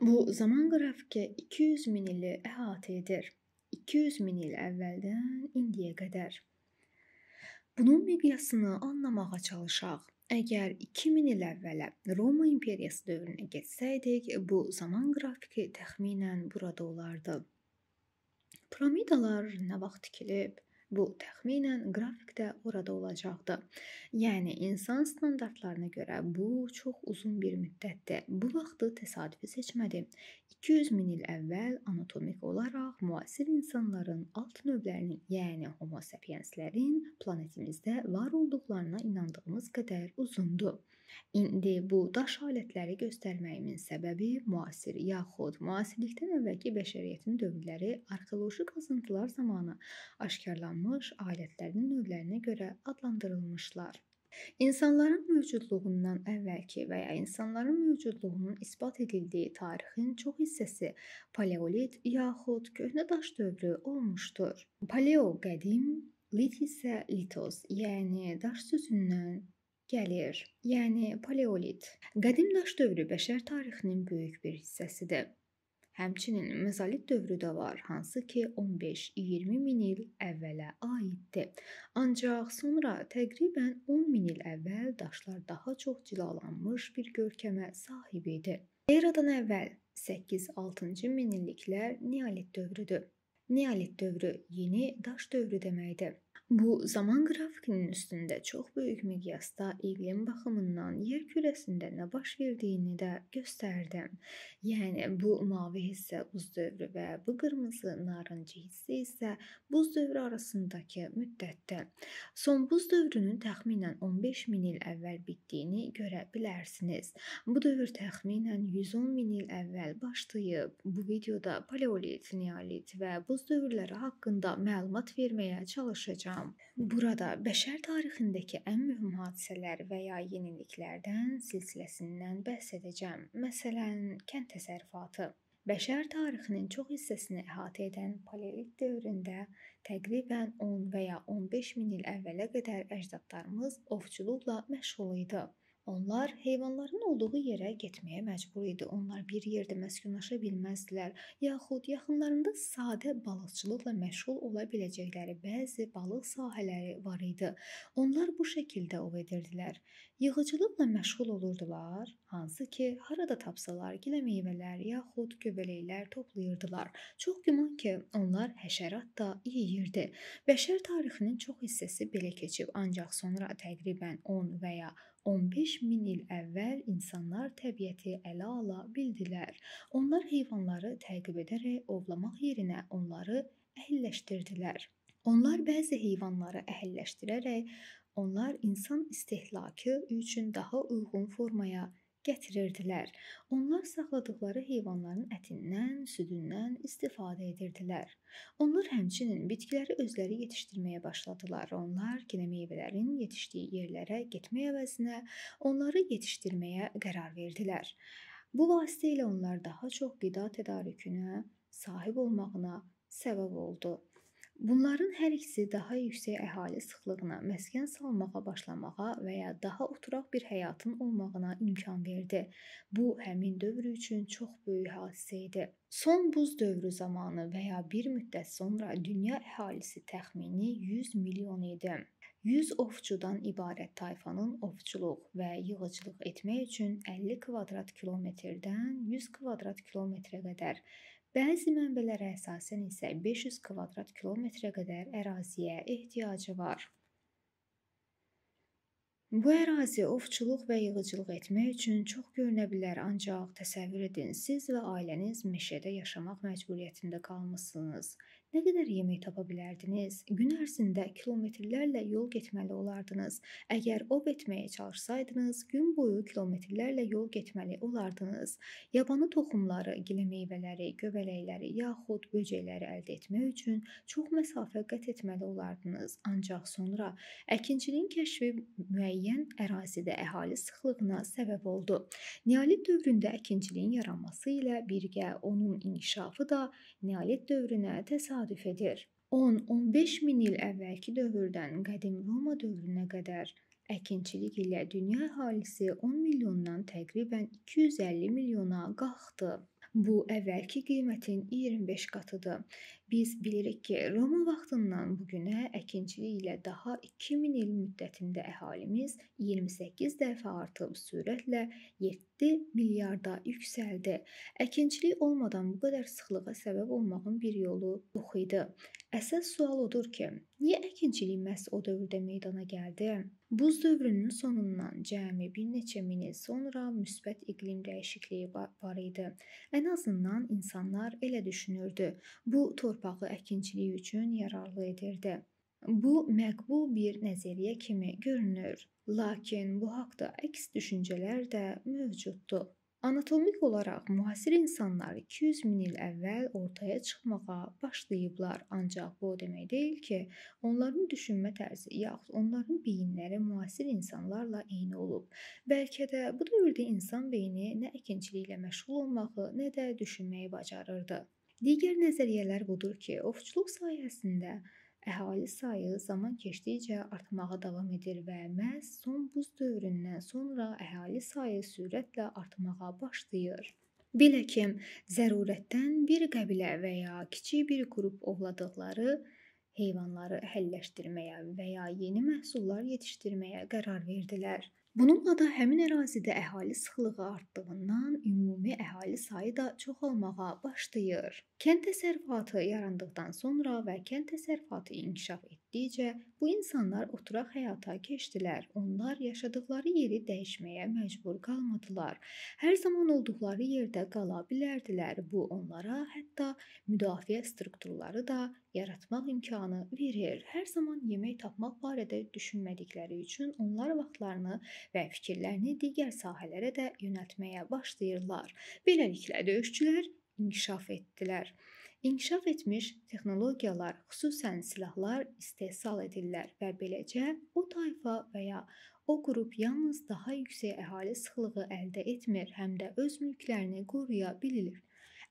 Bu zaman qrafiki 200 min ili əhatə e edir. 200 min il əvvəldən indiyə qədər. Bunun miqyasını anlamağa çalışaq. Əgər 2000 il əvvələ Roma imperiyası dövrünə getsəydik, bu zaman qrafiki təxminən burada olardı. Piramidalar nə vaxt tikilib? Bu təxminən qrafikdə orada olacaqdı. Yəni insan standartlarına görə bu çox uzun bir müddətdir. Bu vaxtı təsadüfi seçmədi. 200 min il əvvəl anatomik olaraq müasir insanların alt növlərinin, yəni Homo sapienslərin planetimizdə var olduqlarına inandığımız qədər uzundur. İndi bu daş alətləri göstərməyimin səbəbi müasir yaxud müasirlikdən əvvəlki bəşəriyyətin dövrləri arxeoloji qazıntılar zamanı aşkarlanmış yaradılmış alətlərin növlərinə görə adlandırılmışlar. İnsanların mövcudluğundan əvvəlki və ya insanların mövcudluğunun isbat edildiyi tarixin çox hissəsi paleolit yaxud köhnə daş dövrü olmuşdur. Paleo qədim, lit isə litos, yəni daş sözündən gəlir. Yəni paleolit. Qədim daş dövrü bəşər tarixinin böyük bir hissəsidir. Həmçinin mezolit dövrü də var, hansı ki 15-20 min il əvvələ aiddir. Ancaq sonra təqribən 10 min il əvvəl daşlar daha çox cilalanmış bir görkəmə sahib idi. Eradan əvvəl 8-6-cı minilliklər Neolit dövrüdür. Neolit dövrü yeni daş dövrü deməkdir. Bu zaman qrafikinin üstündə çox böyük miqyasda iqlim baxımından yer kürəsində nə baş verdiyini də göstərdim. Yəni bu mavi hissə buz dövrü və bu qırmızı narıncı hissə isə buz dövrü arasındakı müddətdir. Son buz dövrünün təxminən 15 min il əvvəl bitdiyini görə bilərsiniz. Bu dövr təxminən 110 min il əvvəl başlayıb. Bu videoda paleolit, neolit və buz dövrləri haqqında məlumat verməyə çalışacağam proqram. Burada bəşər tarixindəki ən mühüm hadisələr və ya yeniliklərdən silsiləsindən bəhs edəcəm. Məsələn, kənd təsərrüfatı Bəşər tarixinin çox hissəsini əhatə edən paleolit dövründə təqribən 10 və ya 15 min il əvvələ qədər əcdadlarımız ovçuluqla məşğul idi. Onlar heyvanların olduğu yerə getməyə məcbur idi. Onlar bir yerdə məskunlaşa bilməzdilər, yaxud yaxınlarında sadə balıqçılıqla məşğul ola biləcəkləri bəzi balıq sahələri var idi. Onlar bu şəkildə ov edirdilər. Yığıcılıqla məşğul olurdular, hansı ki, harada tapsalar gilə meyvələr yaxud göbələklər toplayırdılar. Çox güman ki, onlar həşərat da yeyirdi. Bəşər tarixinin çox hissəsi belə keçib, ancaq sonra təqribən 10 və ya 15 min il əvvəl insanlar təbiəti ələ ala bildilər. Onlar heyvanları təqib edərək ovlamaq yerinə onları əhilləşdirdilər. Onlar bəzi heyvanları əhilləşdirərək Onlar insan istehlakı üçün daha uyğun formaya gətirirdilər. Onlar saxladıkları heyvanların ətindən, südündən istifadə edirdilər. Onlar həmçinin bitkiləri özləri yetişdirməyə başladılar. Onlar kinə meyvələrin yetişdiyi yerlərə getmək əvəzinə onları yetişdirməyə qərar verdilər. Bu vasitə ilə onlar daha çox qida tədarükünə sahib olmağına səbəb oldu. Bunların hər ikisi daha yüksək əhali sıxlığına məskən salmağa başlamağa və ya daha oturaq bir həyatın olmağına imkan verdi. Bu həmin dövr üçün çox böyük hadisə idi. Son buz dövrü zamanı və ya bir müddət sonra dünya əhalisi təxmini 100 milyon idi. 100 ovçudan ibarət tayfanın ovçuluq və yığıcılıq etmək üçün 50 kvadrat kilometrdən 100 kvadrat kilometrə qədər Bəzi mənbələrə əsasən isə 500 kvadrat kilometrə qədər əraziyə ehtiyacı var. Bu ərazi ovçuluq və yığıcılıq etmək üçün çox görünə bilər, ancaq təsəvvür edin, siz və ailəniz meşədə yaşamaq məcburiyyətində qalmısınız. Nə qədər yemək tapa bilərdiniz? Gün ərzində kilometrlərlə yol getməli olardınız. Əgər ov etməyə çalışsaydınız, gün boyu kilometrlərlə yol getməli olardınız. Yabanı toxumları, gilə meyvələri, göbələkləri yaxud böcəkləri əldə etmək üçün çox məsafə qət etməli olardınız. Ancaq sonra əkinçiliyin kəşfi müəyyən ərazidə əhali sıxlığına səbəb oldu. Neolit dövründə əkinçiliyin yaranması ilə birgə onun inkişafı da Neolit dövrünə təsadüf təsadüf edir. 10-15 min il əvvəlki dövrdən qədim Roma dövrünə qədər əkinçilik ilə dünya əhalisi 10 milyondan təqribən 250 milyona qalxdı. Bu əvvəlki qiymətin 25 qatıdır. Biz bilirik ki, Roma vaxtından bu günə əkinçilik ilə daha 2000 il müddətində əhalimiz 28 dəfə artıb sürətlə 7 milyarda yüksəldi. Əkinçilik olmadan bu qədər sıxlığa səbəb olmağın bir yolu yox idi. Əsas sual odur ki, niyə əkinçilik məhz o dövrdə meydana gəldi? Buz dövrünün sonundan cəmi bir neçə min il sonra müsbət iqlim dəyişikliyi var idi. Ən azından insanlar elə düşünürdü. Bu torpağı əkinçilik üçün yararlı edirdi. Bu məqbul bir nəzəriyyə kimi görünür, lakin bu haqqda əks düşüncələr də mövcuddur. Anatomik olaraq müasir insanlar 200 min il əvvəl ortaya çıxmağa başlayıblar, ancaq bu o demək deyil ki, onların düşünmə tərzi yaxud onların beyinləri müasir insanlarla eyni olub. Bəlkə də bu dövrdə insan beyni nə əkinçiliklə məşğul olmağı, nə də düşünməyi bacarırdı. Digər nəzəriyyələr budur ki, ovçuluq sayəsində əhali sayı zaman keçdikcə artmağa davam edir və məhz son buz dövründən sonra əhali sayı sürətlə artmağa başlayır. Belə ki, zərurətdən bir qəbilə və ya kiçik bir qrup ovladıqları heyvanları əhəlləşdirməyə və ya yeni məhsullar yetişdirməyə qərar verdilər. Bununla da həmin ərazidə əhali sıxlığı artdığından ümumi əhali sayı da çoxalmağa başlayır. Kənd təsərrüfatı yarandıqdan sonra və kənd təsərrüfatı inkişaf etdikcə getdikcə bu insanlar oturaq həyata keçdilər. Onlar yaşadıkları yeri dəyişməyə məcbur qalmadılar. Hər zaman olduqları yerdə qala bilərdilər. Bu onlara hətta müdafiə strukturları da yaratmaq imkanı verir. Hər zaman yemək tapmaq barədə düşünmədikləri üçün onlar vaxtlarını və fikirlərini digər sahələrə də yönəltməyə başlayırlar. Beləliklə döyüşçülər inkişaf etdilər. İnkişaf etmiş texnologiyalar, xüsusən silahlar istehsal edirlər və beləcə o tayfa və ya o qrup yalnız daha yüksək əhali sıxlığı əldə etmir, həm də öz mülklərini qoruya bilir.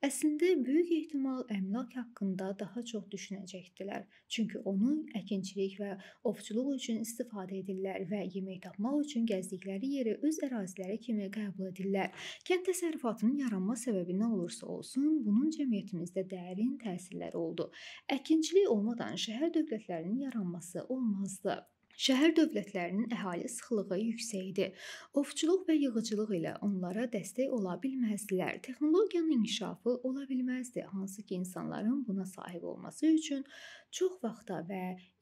Əslində böyük ehtimal əmlak haqqında daha çox düşünəcəkdilər. Çünki onu əkinçilik və ovçuluq üçün istifadə edirlər və yemək tapmaq üçün gəzdikləri yeri öz əraziləri kimi qəbul edirlər. Kənd təsərrüfatının yaranma səbəbi nə olursa olsun, bunun cəmiyyətimizdə dərin təsirləri oldu. Əkinçilik olmadan şəhər dövlətlərinin yaranması olmazdı. Şəhər dövlətlərinin əhali sıxlığı yüksək idi. Ovçuluq və yığıcılıq ilə onlara dəstək ola bilməzdilər. Texnologiyanın inkişafı ola bilməzdi, hansı ki, insanların buna sahib olması üçün çox vaxta və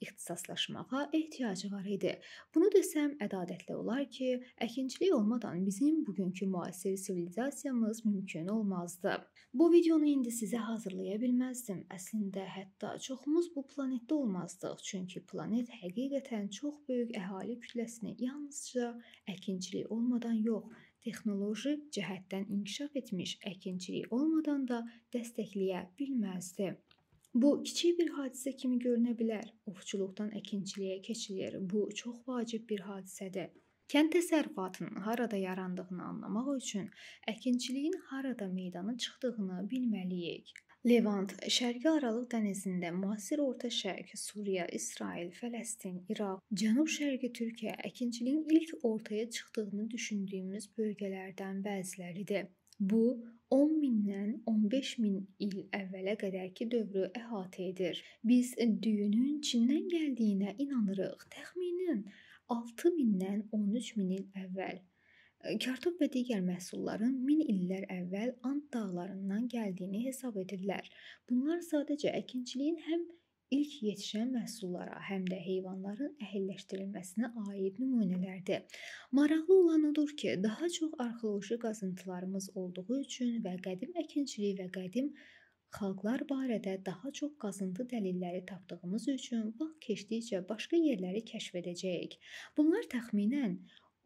ixtisaslaşmağa ehtiyacı var idi. Bunu desəm ədalətli olar ki, əkinçilik olmadan bizim bugünkü müasir sivilizasiyamız mümkün olmazdı. Bu videonu indi sizə hazırlaya bilməzdim. Əslində hətta çoxumuz bu planetdə olmazdıq, çünki planet həqiqətən çox böyük əhali kütləsini yalnızca əkinçilik olmadan yox, texnoloji cəhətdən inkişaf etmiş əkinçilik olmadan da dəstəkləyə bilməzdi. Bu kiçik bir hadisə kimi görünə bilər. Ovçuluqdan əkinçiliyə keçilir. Bu çox vacib bir hadisədir. Kənd təsərrüfatının harada yarandığını anlamaq üçün əkinçiliyin harada meydana çıxdığını bilməliyik. Levant, Şərqi Aralıq dənizində müasir Orta Şərq, Suriya, İsrail, Fələstin, İraq, Cənub-Şərqi Türkiyə əkinçiliyin ilk ortaya çıxdığını düşündüyümüz bölgələrdən bəziləridir. Bu 10 mindən 15 min il əvvələ qədərki dövrü əhatə edir. Biz düyünün Çindən gəldiyinə inanırıq. Təxminən 6 mindən 13 min il əvvəl Kartof və digər məhsulların 1000 illər əvvəl And dağlarından gəldiyini hesab edirlər. Bunlar sadəcə əkinçiliyin həm ilk yetişən məhsullara, həm də heyvanların əhilləşdirilməsinə aid nümunələrdir. Maraqlı olan odur ki, daha çox arxeoloji qazıntılarımız olduğu üçün və qədim əkinçilik və qədim xalqlar barədə daha çox qazıntı dəlilləri tapdığımız üçün vaxt keçdikcə başqa yerləri kəşf edəcəyik. Bunlar təxminən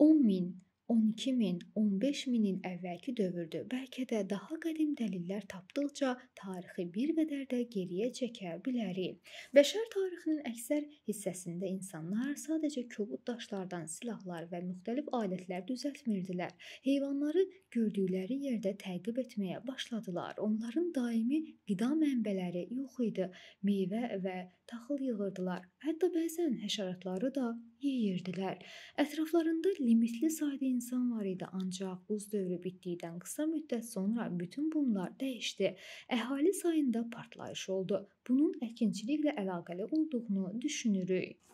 10 min 12 min, 15 minin əvvəlki dövrdür. Bəlkə də daha qədim dəlillər tapdıqca tarixi bir qədər də geriyə çəkə bilərik. Bəşər tarixinin əksər hissəsində insanlar sadəcə kobud daşlardan silahlar və müxtəlif alətlər düzəltmirdilər. Heyvanları gördükləri yerdə təqib etməyə başladılar. Onların daimi qida mənbələri yox idi. Meyvə və taxıl yığırdılar. Hətta bəzən həşəratları da yeyirdilər. Ətraflarında limitli sayda insan var idi, ancaq buz dövrü bitdikdən qısa müddət sonra bütün bunlar dəyişdi. Əhali sayında partlayış oldu. Bunun əkinçiliklə əlaqəli olduğunu düşünürük.